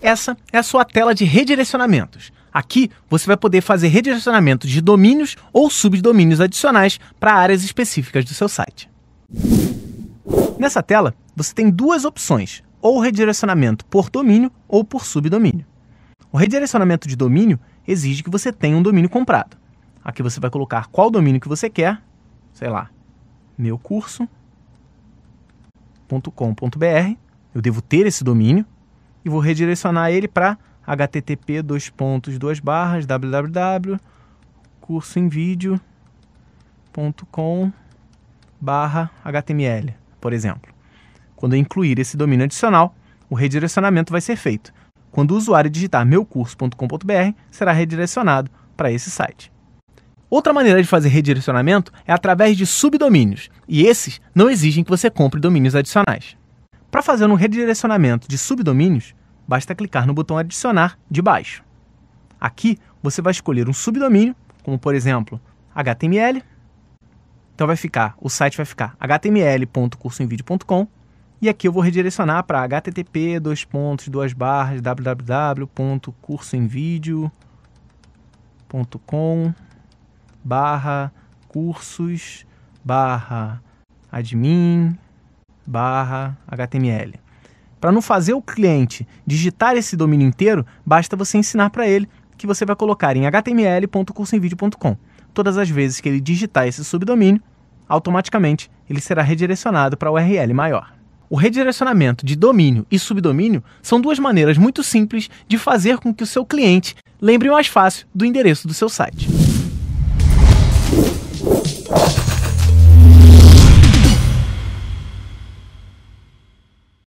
Essa é a sua tela de redirecionamentos. Aqui você vai poder fazer redirecionamento de domínios ou subdomínios adicionais para áreas específicas do seu site. Nessa tela, você tem duas opções, ou redirecionamento por domínio ou por subdomínio. O redirecionamento de domínio exige que você tenha um domínio comprado. Aqui você vai colocar qual domínio que você quer, sei lá, meucurso.com.br. Eu devo ter esse domínio, e vou redirecionar ele para http dois pontos duas barras www barra html por exemplo quando eu incluir esse domínio adicional o redirecionamento vai ser feito quando o usuário digitar meucurso.com.br será redirecionado para esse site Outra maneira de fazer redirecionamento é através de subdomínios, e esses não exigem que você compre domínios adicionais. Para fazer um redirecionamento de subdomínios, basta clicar no botão Adicionar de baixo. Aqui você vai escolher um subdomínio, como por exemplo HTML. Então vai ficar, o site vai ficar html.cursoemvideo.com e aqui eu vou redirecionar para http dois pontos duas barras www.cursoemvideo.com barra cursos barra admin barra html para não fazer o cliente digitar esse domínio inteiro, basta você ensinar para ele que você vai colocar em html.cursoemvideo.com. Todas as vezes que ele digitar esse subdomínio, automaticamente ele será redirecionado para a URL maior. O redirecionamento de domínio e subdomínio são duas maneiras muito simples de fazer com que o seu cliente lembre mais fácil do endereço do seu site.